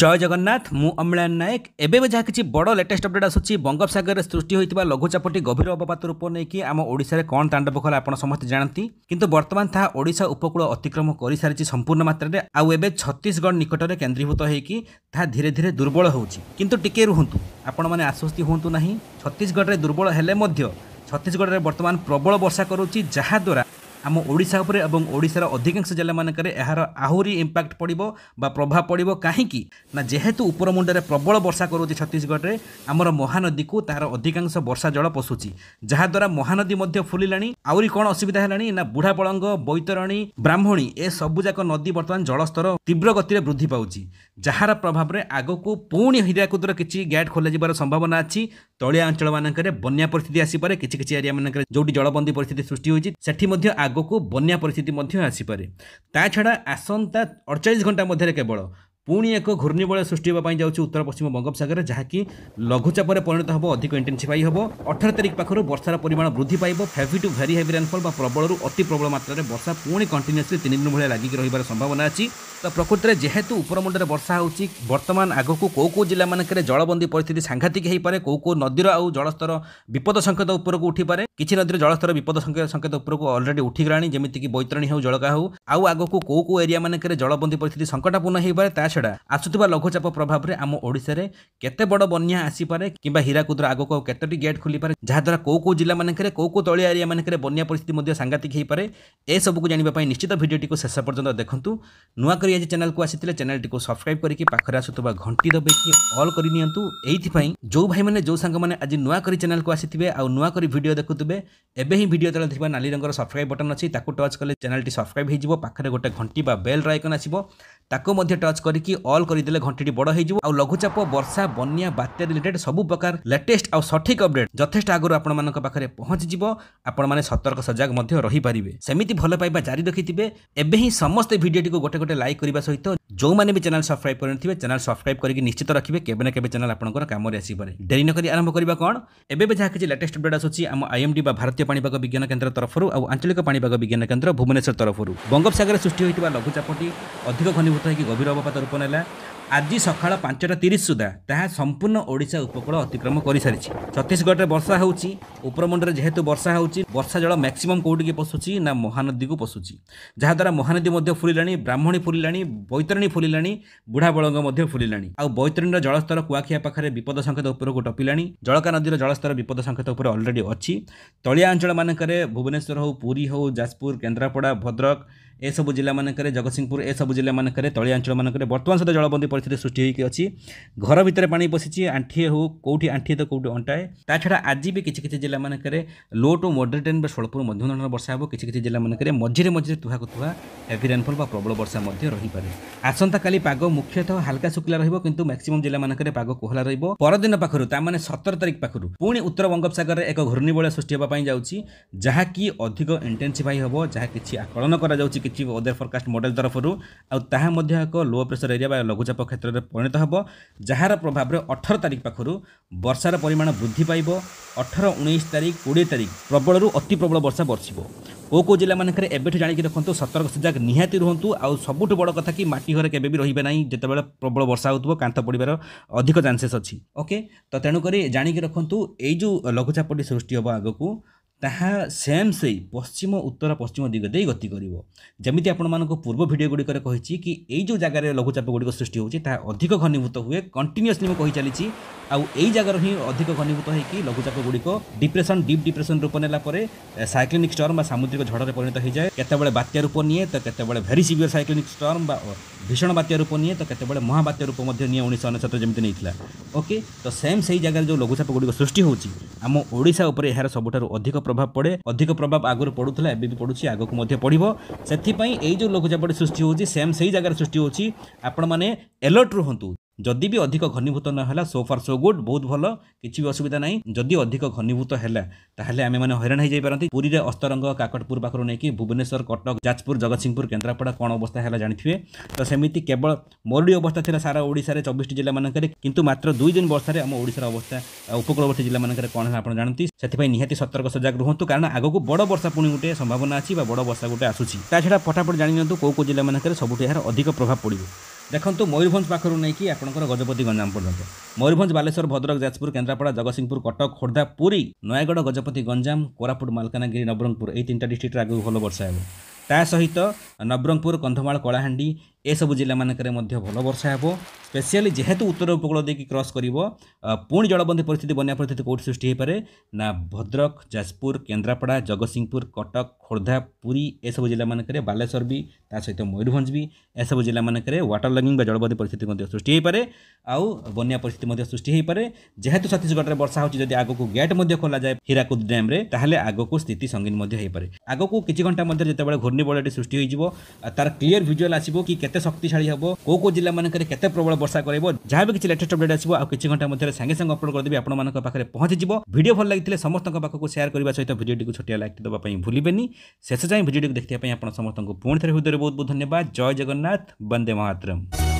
জয় জগন্নাথ মু অম্লান নায়ক এবে যা কিছু বড় লেটেস্ট অপডেট আসুচি বঙ্গোপসাগরের সৃষ্টি হয়ে লঘুচাপটি গভীর অবপাত রূপ নেই আমার ওড়শার কণ তাণ্ডব কলা আপনার সমস্ত জাঁতি কিন্তু বর্তমান তাহা ওড়শা উপকূল অতিক্রম করে সারিছে সম্পূর্ণ মাত্রায় আউ এবে ছত্তিশগড় নিকটরে কেন্দ্রীভূত হয়েকি তাহা ধীরে ধীরে দুর্বল হচ্ছে কিন্তু টিকিয়ে রুহতু আপনার মানে আশ্বস্তি হুঁতু না ছত্তিশগড়ে দুর্বল হলে মধ্য ছত্তিশগড়ে বর্তমান প্রবল বর্ষা করছে যাহাদ্বারা ଆମ ଓଡ଼ିଶା ଉପରେ ଏବଂ ଓଡ଼ିଶାର ଅଧିକାଂଶ ଜିଲ୍ଲାମାନଙ୍କରେ ଏହାର ଆହୁରି ଇମ୍ପାକ୍ଟ ପଡ଼ିବ ବା ପ୍ରଭାବ ପଡ଼ିବ କାହିଁକି ନା ଯେହେତୁ ଉପର ମୁଣ୍ଡରେ ପ୍ରବଳ ବର୍ଷା କରୁଛି ଛତିଶଗଡ଼ରେ ଆମର ମହାନଦୀକୁ ତାହାର ଅଧିକାଂଶ ବର୍ଷା ଜଳ ପଶୁଛି ଯାହାଦ୍ୱାରା ମହାନଦୀ ମଧ୍ୟ ଫୁଲିଲାଣି ଆହୁରି କ'ଣ ଅସୁବିଧା ହେଲାଣି ନା ବୁଢ଼ା ବଳଙ୍ଗ ବୈତରଣୀ ବ୍ରାହ୍ମଣୀ ଏସବୁ ଯାକ ନଦୀ ବର୍ତ୍ତମାନ ଜଳସ୍ତର ତୀବ୍ର ଗତିରେ ବୃଦ୍ଧି ପାଉଛି ଯାହାର ପ୍ରଭାବରେ ଆଗକୁ ପୁଣି ହୀରାକୁଦର କିଛି ଗ୍ୟାଟ୍ ଖୋଲାଯିବାର ସମ୍ଭାବନା ଅଛି ତଳିଆ ଅଞ୍ଚଳମାନଙ୍କରେ ବନ୍ୟା ପରିସ୍ଥିତି ଆସିପାରେ କିଛି କିଛି ଏରିଆମାନଙ୍କରେ ଯେଉଁଠି ଜଳବନ୍ଦୀ ପରିସ୍ଥିତି ସୃଷ୍ଟି ହୋଇଛି ସେଠି ମଧ୍ୟ ଆଗକୁ ବନ୍ୟା ପରିସ୍ଥିତି ମଧ୍ୟ ଆସିପାରେ ତା ଛଡ଼ା ଆସନ୍ତା ଅଡ଼ଚାଳିଶ ଘଣ୍ଟା ମଧ୍ୟରେ କେବଳ ପୁଣି ଏକ ଘୂର୍ଣ୍ଣିବଳୟ ସୃଷ୍ଟି ହେବା ପାଇଁ ଯାଉଛି ଉତ୍ତର ପଶ୍ଚିମ ବଙ୍ଗୋପସାଗରରେ ଯାହାକି ଲଘୁଚାପରେ ପରିଣତ ହେବ ଅଧିକ ଇଣ୍ଟେନ୍ସିଫାଇ ହେବ ଅଠର ତାରିଖ ପାଖରୁ ବର୍ଷାର ପରିମାଣ ବୃଦ୍ଧି ପାଇବ heavy to very heavy rainfall ବା ପ୍ରବଳରୁ ଅତି ପ୍ରବଳ ମାତ୍ରାରେ ବର୍ଷା ପୁଣି କଣ୍ଟିନ୍ୟୁସ୍ଲି ତିନି ଦିନ ଭଳିଆ ଲାଗିକି ରହିବାର ସମ୍ଭାବନା ଅଛି ତ ପ୍ରକୃତିରେ ଯେହେତୁ ଉପରମୁଣ୍ଡରେ ବର୍ଷା ହେଉଛି ବର୍ତ୍ତମାନ ଆଗକୁ କେଉଁ କେଉଁ ଜିଲ୍ଲାମାନଙ୍କରେ ଜଳବନ୍ଦୀ ପରିସ୍ଥିତି ସାଂଘାତିକ ହୋଇପାରେ କେଉଁ କେଉଁ ନଦୀର ଆଉ ଜଳସ୍ତର ବିପଦ ସଙ୍କେତ ଉପରକୁ ଉଠିପାରେ କିଛି ନଦୀର ଜଳସ୍ତର ବିପଦ ସଙ୍କେତ ଉପରକୁ ଅଲରେଡି ଉଠିଗଲାଣି ଯେମିତିକି ବୈତରଣୀ ହେଉ ଜଳଗା ହେଉ ଆଉ ଆଗକୁ କେଉଁ କେଉଁ ଏରିଆମାନଙ୍କରେ ଜଳବନ୍ଦୀ ପରିସ୍ଥିତି ସଙ୍କଟପୂର୍ଣ୍ଣ ହୋଇପାରେ ତା' ଛଡ଼ା ଆସୁଥିବା ଲଘୁଚାପ ପ୍ରଭାବରେ ଆମ ଓଡ଼ିଶାରେ କେତେ ବଡ଼ ବନ୍ୟା ଆସିପାରେ କିମ୍ବା ହୀରାକୁଦର ଆଗକୁ ଆଉ କେତୋଟି ଗେଟ୍ ଖୋଲିପାରେ ଯାହାଦ୍ୱାରା କେଉଁ କେଉଁ ଜିଲ୍ଲାମାନଙ୍କରେ କେଉଁ କେଉଁ ତଳିଆ ଏରିଆମାନଙ୍କରେ ବନ୍ୟା ପରିସ୍ଥିତି ମଧ୍ୟ ସାଂଘାତିକ ହୋଇପାରେ ଏସବୁକୁ ଜାଣିବା ପାଇଁ ନିଶ୍ଚିତ ଭିଡ଼ିଓଟିକୁ ଶେଷ ପର୍ଯ୍ୟନ୍ତ ଦେଖନ୍ତୁ ନୂଆ କରି ଆଜି ଚ୍ୟାନେଲକୁ ଆସିଥିଲେ ଚ୍ୟାନେଲଟିକୁ ସବସ୍କ୍ରାଇବ୍ କରିକି ପାଖରେ ଆସୁଥିବା ଘଣ୍ଟି ଦବେଇକି ଅଲ୍ କରିନିଅନ୍ତୁ ଏଇଥିପାଇଁ ଯେଉଁ ଭାଇମାନେ ଯେଉଁ ସାଙ୍ଗମାନେ ଆଜି ନୂଆ କରି ଚ୍ୟାନେଲକୁ ଆସିଥିବେ ଆଉ ନୂଆ କରି ଭିଡ଼ିଓ ଦେଖୁଥିବେ ଏବେ ହିଁ ଭିଡ଼ିଓ ତଳେ ଥିବା ନାଲି ରଙ୍ଗର ସବସ୍କ୍ରାଇବ୍ ବଟନ୍ ଅଛି ତାକୁ ଟଚ୍ କଲେ ଚ୍ୟାନେଲଟି ସବସ୍କ୍ରାଇବ୍ ହୋଇଯିବ ପାଖରେ ଗୋଟେ ଘଣ୍ଟି ବା ବେଲ୍ର ଆଇକନ୍ ଆସିବ ତାକୁ ମଧ୍ୟ ଟଚ୍ କରି করিকি ଅଲ୍ କରିଦେଲେ ଘଣ୍ଟିଟି ବଡ଼ ହେଇଯିବ ଆଉ ଲଘୁଚାପ ବର୍ଷା ବନ୍ୟା ବାତ୍ୟା ରିଲେଟେଡ୍ ସବୁ ପ୍ରକାର ଲେଟେଷ୍ଟ ଆଉ ସଠିକ୍ ଅପଡେଟ୍ ଯଥେଷ୍ଟ ଆଗରୁ ଆପଣମାନଙ୍କ ପାଖରେ ପହଞ୍ଚିଯିବ ଆପଣମାନେ ସତର୍କ ସଜାଗ ମଧ୍ୟ ରହିପାରିବେ ସେମିତି ଭଲ ପାଇବା ଜାରି ରଖିଥିବେ ଏବେ ହିଁ ସମସ୍ତେ ଭିଡ଼ିଓଟିକୁ ଗୋଟେ ଗୋଟେ ଲାଇକ୍ କରିବା ସହିତ ଯେଉଁମାନେ ବି ଚ୍ୟାନେଲ୍ ସବସ୍କ୍ରାଇବ୍ କରିନଥିବେ ଚ୍ୟାନେଲ୍ ସବସ୍କ୍ରାଇବ୍ କରିକି ନିଶ୍ଚିତ ରଖିବେ କେବେ ନା କେବେ ଚ୍ୟାନେଲ୍ ଆପଣଙ୍କର କାମରେ ଆସିପାରେ ଡେରି ନକରି ଆରମ୍ଭ କରିବା କ'ଣ ଏବେ ବି ଯାହା କିଛି ଲେଟେଷ୍ଟ ଅପଡେଟ୍ ଆସୁଛି ଆମ ଆଇଏମ୍ଡି ବା ଭାରତୀୟ ପାଣିପାଗ ବିଜ୍ଞାନ କେନ୍ଦ୍ର ତରଫରୁ ଆଉ ଆଞ୍ଚଳିକ ପାଣିପାଗ ବିଜ୍ଞାନ କେନ୍ଦ୍ର ଭୁବନେଶ୍ୱର ତରଫରୁ ବଙ୍ଗୋପସାଗରରେ ସୃଷ୍ଟି ହୋଇଥିବା ଲଘୁଚାପଟି ଅଧିକ ଘନୀଭୂତ ହୋଇକି ଗଭୀର ଅବପାତ ରୂପ ନେଲା ଆଜି ସକାଳ ପାଞ୍ଚଟା ତିରିଶ ସୁଦ୍ଧା ତାହା ସମ୍ପୂର୍ଣ୍ଣ ଓଡ଼ିଶା ଉପକୂଳ ଅତିକ୍ରମ କରିସାରିଛି ଛତିଶଗଡ଼ରେ ବର୍ଷା ହେଉଛି ଉପରମୁଣ୍ଡରେ ଯେହେତୁ ବର୍ଷା ହେଉଛି ବର୍ଷା ଜଳ ମ୍ୟାକ୍ସିମମ୍ କେଉଁଠିକି ପଶୁଛି ନା ମହାନଦୀକୁ ପଶୁଛି ଯାହାଦ୍ୱାରା ମହାନଦୀ ମଧ୍ୟ ଫୁଲିଲାଣି ବ୍ରାହ୍ମଣୀ ଫୁଲିଲାଣି ବୈତରଣୀ ଫୁଲିଲାଣି ବୁଢ଼ାବଳଙ୍ଗ ମଧ୍ୟ ଫୁଲିଲାଣି ଆଉ ବୈତରଣୀର ଜଳସ୍ତର କୁଆଖିଆ ପାଖରେ ବିପଦ ସଂକେତ ଉପରକୁ ଟପିଲାଣି ଜଳକା ନଦୀର ଜଳସ୍ତର ବିପଦ ସଂକେତ ଉପରେ ଅଲରେଡ଼ି ଅଛି ତଳିଆ ଅଞ୍ଚଳମାନଙ୍କରେ ଭୁବନେଶ୍ୱର ହେଉ ପୁରୀ ହେଉ ଯାଜପୁର କେନ୍ଦ୍ରାପଡ଼ା ଭଦ୍ରକ ଏସବୁ ଜିଲ୍ଲାମାନଙ୍କରେ ଜଗତସିଂହପୁର ଏସବୁ ଜିଲ୍ଲାମାନଙ୍କରେ ତଳିଆ ଅଞ୍ଚଳମାନଙ୍କରେ ବର୍ତ୍ତମାନ ସୁଦ୍ଧା ଜଳବନ୍ଦୀ ପରିସ୍ଥିତି ସୃଷ୍ଟି ହୋଇକି ଅଛି ଘର ଭିତରେ ପାଣି ବସିଛି ଆଣ୍ଠିଏ ହେଉ କେଉଁଠି ଆଣ୍ଠିଏ ତ କେଉଁଠି ଅଣ୍ଟାଏ ତା ଛଡ଼ା ଆଜି ବି କିଛି କିଛି ଜିଲ୍ଲାମାନଙ୍କରେ ଲୋ ଟୁ ମଡରେଟ୍ ବା ସ୍ୱଳ୍ପରୁ ମଧ୍ୟମ ଧରଣର ବର୍ଷା ହେବ କିଛି କିଛି ଜିଲ୍ଲାମାନଙ୍କରେ ମଝିରେ ମଝିରେ ତୁହାକୁ ତୁହା ହେଭି ରେନ୍ଫଲ୍ ବା ପ୍ରବଳ ବର୍ଷା ମଧ୍ୟ ରହିପାରେ ଆସନ୍ତାକାଲି ପାଗ ମୁଖ୍ୟତଃ ହାଲକା ଶୁଖିଲା ରହିବ କିନ୍ତୁ ମ୍ୟାକ୍ସିମମ୍ ଜିଲ୍ଲାମାନଙ୍କରେ ପାଗ କୋହଲା ରହିବ ପରଦିନ ପାଖରୁ ତାମାନେ ସତର ତାରିଖ ପାଖରୁ ପୁଣି ଉତ୍ତର ବଙ୍ଗୋପସାଗରରେ ଏକ ଘୂର୍ଣ୍ଣିବଳୟ ସୃଷ୍ଟି ହେବା ପାଇଁ ଯାଉଛି ଯାହାକି ଅଧିକ ଇଣ୍ଟେନ୍ସିଫାଇ ହେବ ଯାହା କିଛି ଆକଳନ କରାଯାଉଛି ଦେଖିଛି ଓଦର ଫୋରକାଷ୍ଟ ମଡ଼େଲ ତରଫରୁ ଆଉ ତାହା ମଧ୍ୟ ଏକ ଲୋ ପ୍ରେସର ଏରିଆ ବା ଲଘୁଚାପ କ୍ଷେତ୍ରରେ ପରିଣତ ହେବ ଯାହାର ପ୍ରଭାବରେ ଅଠର ତାରିଖ ପାଖରୁ ବର୍ଷାର ପରିମାଣ ବୃଦ୍ଧି ପାଇବ ଅଠର ଉଣେଇଶ ତାରିଖ କୋଡ଼ିଏ ତାରିଖ ପ୍ରବଳରୁ ଅତି ପ୍ରବଳ ବର୍ଷା ବର୍ଷିବ କେଉଁ କେଉଁ ଜିଲ୍ଲାମାନଙ୍କରେ ଏବେଠୁ ଜାଣିକି ରଖନ୍ତୁ ସତର୍କ ସଜାଗ ନିହାତି ରୁହନ୍ତୁ ଆଉ ସବୁଠୁ ବଡ଼ କଥା କି ମାଟି ଘରେ କେବେ ବି ରହିବେ ନାହିଁ ଯେତେବେଳେ ପ୍ରବଳ ବର୍ଷା ହେଉଥିବ କାନ୍ଥ ପଡ଼ିବାର ଅଧିକ ଚାନ୍ସେସ୍ ଅଛି ଓକେ ତ ତେଣୁକରି ଜାଣିକି ରଖନ୍ତୁ ଏଇ ଯେଉଁ ଲଘୁଚାପଟି ସୃଷ୍ଟି ହେବ ଆଗକୁ ତାହା ସେମ୍ ସେଇ ପଶ୍ଚିମ ଉତ୍ତର ପଶ୍ଚିମ ଦିଗ ଦେଇ ଗତି କରିବ ଯେମିତି ଆପଣମାନଙ୍କୁ ପୂର୍ବ ଭିଡ଼ିଓ ଗୁଡ଼ିକରେ କହିଛି କି ଏଇ ଯେଉଁ ଜାଗାରେ ଲଘୁଚାପ ଗୁଡ଼ିକ ସୃଷ୍ଟି ହେଉଛି ତାହା ଅଧିକ ଘନୀଭୂତ ହୁଏ କଣ୍ଟିନ୍ୟୁଅସ୍ଲି ମୁଁ କହିଚାଲିଛି ଆଉ ଏଇ ଜାଗାରୁ ହିଁ ଅଧିକ ଘନୀଭୂତ ହୋଇକି ଲଘୁଚାପ ଗୁଡ଼ିକ ଡିପ୍ରେସନ୍ ଡିପ୍ ଡିପ୍ରେସନ୍ ରୂପ ନେଲା ପରେ ସାଇକ୍ଲୋନିକ୍ ଷ୍ଟର୍ମ ବା ସାମୁଦ୍ରିକ ଝଡ଼ରେ ପରିଣତ ହୋଇଯାଏ କେତେବେଳେ ବାତ୍ୟା ରୂପ ନିଏ ତ କେତେବେଳେ ଭେରି ସିଭିୟର୍ ସାଇକ୍ଲୋନିକ୍ ଷ୍ଟର୍ମ ବା ভীষণ বাত্যা রূপ নিয়ে তো কেতবে মহাবাত্যা রূপ নিয়ে উনিশশো অনেশত যেমি নিয়েছিল ওকে তো সেম সেই জায়গায় যে লঘুচাপগুড়ি সৃষ্টি হচ্ছে আম ওড়শা উপরে এর সবুঠার অধিক প্রভাব পড়ে অধিক প্রভাব আগর পড়ুলা এবে বি পড়ুছি আগুক পড়ব সেপাই এই যে লঘুচাপটি সৃষ্টি হচ্ছে সেম সেই জায়গায় সৃষ্টি হচ্ছে আপনার এলর্ট রুহতু ଯଦି ବି ଅଧିକ ଘନୀଭୂତ ନ ହେଲା ସୋ ଫାର୍ ସୋ ଗୁଡ୍ ବହୁତ ଭଲ କିଛି ବି ଅସୁବିଧା ନାହିଁ ଯଦି ଅଧିକ ଘନୀଭୂତ ହେଲା ତାହେଲେ ଆମେମାନେ ହଇରାଣ ହେଇଯାଇପାରନ୍ତି ପୁରୀରେ ଅସ୍ତରଙ୍ଗ କାକଟପୁର ପାଖରୁ ନେଇକି ଭୁବନେଶ୍ୱର କଟକ ଯାଜପୁର ଜଗତସିଂହପୁର କେନ୍ଦ୍ରାପଡ଼ା କ'ଣ ଅବସ୍ଥା ହେଲା ଜାଣିଥିବେ ତ ସେମିତି କେବଳ ମରୁଡ଼ି ଅବସ୍ଥା ଥିଲା ସାରା ଓଡ଼ିଶାରେ ଚବିଶଟି ଜିଲ୍ଲାମାନଙ୍କରେ କିନ୍ତୁ ମାତ୍ର ଦୁଇ ଦିନ ବର୍ଷାରେ ଆମ ଓଡ଼ିଶାର ଅବସ୍ଥା ଉପକୂଳବର୍ତ୍ତୀ ଜିଲ୍ଲାମାନଙ୍କରେ କ'ଣ ହେଲା ଆପଣ ଜାଣନ୍ତି ସେଥିପାଇଁ ନିହାତି ସତର୍କ ସଜାଗ ରୁହନ୍ତୁ କାରଣ ଆଗକୁ ବଡ଼ ବର୍ଷା ପୁଣି ଗୋଟେ ସମ୍ଭାବନା ଅଛି ବା ବଡ଼ ବର୍ଷା ଗୋଟେ ଆସୁଛି ତା ଛଡ଼ା ଫଟାଫଟ ଜାଣିନିଅନ୍ତୁ କେଉଁ କେଉଁ ଜିଲ୍ଲାମାନଙ୍କରେ ସବୁଠୁ ଏହାର ଅଧିକ ପ୍ରଭାବ ପଡ଼ିବ ଦେଖନ୍ତୁ ମୟୂରଭଞ୍ଜ ପାଖରୁ ନେଇକି ଆପଣଙ୍କର ଗଜପତି ଗଞ୍ଜାମ ପର୍ଯ୍ୟନ୍ତ ମୟୂରଭଞ୍ଜ ବାଲେଶ୍ୱର ଭଦ୍ରକ ଯାଜପୁର କେନ୍ଦ୍ରାପଡ଼ା ଜଗତସିଂହପୁର କଟକ ଖୋର୍ଦ୍ଧା ପୁରୀ ନୟାଗଡ଼ ଗଜପତି ଗଞ୍ଜାମ କୋରାପୁଟ ମାଲକାନଗିରି ନବରଙ୍ଗପୁର ଏହି ତିନିଟା ଡିଷ୍ଟ୍ରିକ୍ଟରେ ଆଗକୁ ଭଲ ବର୍ଷା ହେବ ତା ସହିତ ନବରଙ୍ଗପୁର କନ୍ଧମାଳ କଳାହାଣ୍ଡି ଏସବୁ ଜିଲ୍ଲାମାନଙ୍କରେ ମଧ୍ୟ ଭଲ ବର୍ଷା ହେବ ସ୍ପେସିଆଲି ଯେହେତୁ ଉତ୍ତର ଉପକୂଳ ଦେଇକି କ୍ରସ୍ କରିବ ପୁଣି ଜଳବନ୍ଦୀ ପରିସ୍ଥିତି ବନ୍ୟା ପରିସ୍ଥିତି କେଉଁଠି ସୃଷ୍ଟି ହୋଇପାରେ ନା ଭଦ୍ରକ ଯାଜପୁର କେନ୍ଦ୍ରାପଡ଼ା ଜଗତସିଂହପୁର କଟକ ଖୋର୍ଦ୍ଧା ପୁରୀ ଏସବୁ ଜିଲ୍ଲାମାନଙ୍କରେ ବାଲେଶ୍ୱର ବି ତା ସହିତ ମୟୂରଭଞ୍ଜ ବି ଏସବୁ ଜିଲ୍ଲାମାନଙ୍କରେ ୱାଟର ଲଗିଂ ବା ଜଳବନ୍ଦୀ ପରିସ୍ଥିତି ମଧ୍ୟ ସୃଷ୍ଟି ହୋଇପାରେ ଆଉ ବନ୍ୟା ପରିସ୍ଥିତି ମଧ୍ୟ ସୃଷ୍ଟି ହୋଇପାରେ ଯେହେତୁ ଛତିଶଗଡ଼ରେ ବର୍ଷା ହେଉଛି ଯଦି ଆଗକୁ ଗେଟ୍ ମଧ୍ୟ ଖୋଲାଯାଏ ହୀରାକୁଦ ଡ୍ୟାମ୍ରେ ତାହେଲେ ଆଗକୁ ସ୍ଥିତି ସଙ୍ଗୀନ ମଧ୍ୟ ହୋଇପାରେ ଆଗକୁ କିଛି ଘଣ୍ଟା ମଧ୍ୟରେ ଯେତେବେଳେ ଘୂର୍ଣ୍ଣିବଳଟି ସୃଷ୍ଟି ହୋଇଯିବ ତାର କ୍ଲିଅର୍ ଭିଜୁଆଲ୍ ଆସିବ କି কেতে শক্তিশালী হব কেউ কেউ জেলা মানকরে কেতে প্রবল বর্ষা করব যা বি কিছু লেটেস্ট অপডেট আসব আর কিছু ঘন্টা মধ্যে সাঙ্গে সাঙ্গে অপলোড করেদেবি আপনার পাখে পৌঁছিযোগ ভিডিও ভাল লাগিলে সমস্ত পাখক সেয়ার করা সহ ভিডিওটি ছোটিয়া লাইক দেওয়া ভুলবেনি শেষ যাই ভিডিওটি দেখা আপনার সমস্ত পুঁথরে হৃদয় বহুত বহুত ধন্যবাদ জয় জগন্নাথ বন্দে মহাতরম